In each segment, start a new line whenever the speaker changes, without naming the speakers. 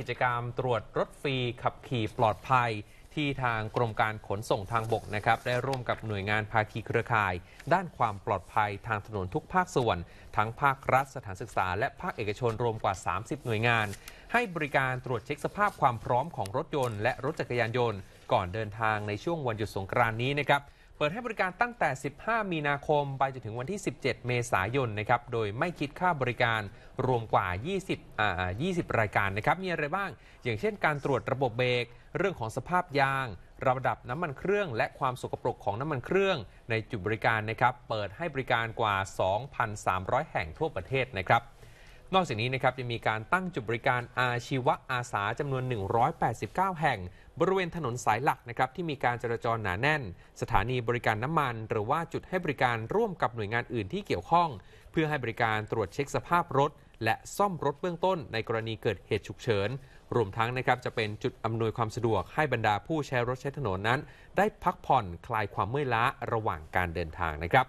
กิจกรรมตรวจรถฟรีขับขี่ปลอดภัย ที่ทางกรมการขนส่งทางบกนะครับ ได้ร่วมกับหน่วยงานภาคีเครือข่าย ด้านความปลอดภัยทางถนนทุกภาคส่วน ทั้งภาครัฐสถานศึกษา และภาคเอกชน รวมกว่า 30 หน่วยงาน ให้บริการตรวจเช็คสภาพความพร้อมของรถยนต์และรถจักรยานยนต์ ก่อนเดินทางในช่วงวันหยุดสงกรานต์นี้นะครับเปิดให้บริการตั้งแต่ 15 มีนาคม ไปจนถึงวันที่ 17 เมษายน นะครับ โดยไม่คิดค่าบริการรวมกว่า 20อ่า20รายการนะครับ มีอะไรบ้าง อย่างเช่นการตรวจระบบเบรกเรื่องของสภาพยาง ระดับน้ำมันเครื่อง และความสกปรกของน้ำมันเครื่อง ในจุดบริการนะครับ เปิดให้บริการกว่า 2,300 แห่งทั่วประเทศนะครับนอกจากนี้นะครับยังมีการตั้งจุดบริการอาชีวะอาสาจำนวน 189 แห่ง บริเวณถนนสายหลักนะครับที่มีการจราจรหนาแน่น สถานีบริการน้ำมันหรือว่าจุดให้บริการร่วมกับหน่วยงานอื่นที่เกี่ยวข้อง เพื่อให้บริการตรวจเช็คสภาพรถและซ่อมรถเบื้องต้นในกรณีเกิดเหตุฉุกเฉินรวมทั้งนะครับจะเป็นจุดอำนวยความสะดวกให้บรรดาผู้ใช้รถใช้ถนนนั้น ได้พักผ่อนคลายความเมื่อยล้าระหว่างการเดินทางนะครับ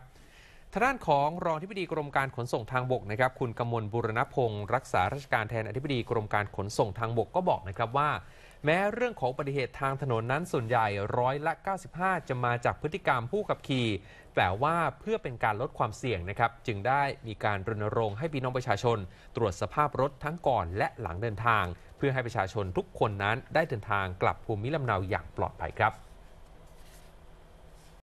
ทางด้านของรองอธิบดีกรมการขนส่งทางบกนะครับคุณกำมลบุรณพงศ์รักษาราชการแทนอธิบดีกรมการขนส่งทางบกก็บอกนะครับว่า แม้เรื่องของอุบัติเหตุทางถนนนั้นส่วนใหญ่ร้อยละ95 จะมาจากพฤติกรรมผู้ขับขี่ แต่ว่าเพื่อเป็นการลดความเสี่ยงนะครับจึงได้มีการรณรงค์ให้พี่น้องประชาชน ตรวจสภาพรถทั้งก่อนและหลังเดินทาง เพื่อให้ประชาชนทุกคนนั้นได้เดินทางกลับภูมิลำเนาอย่างปลอดภัยครับ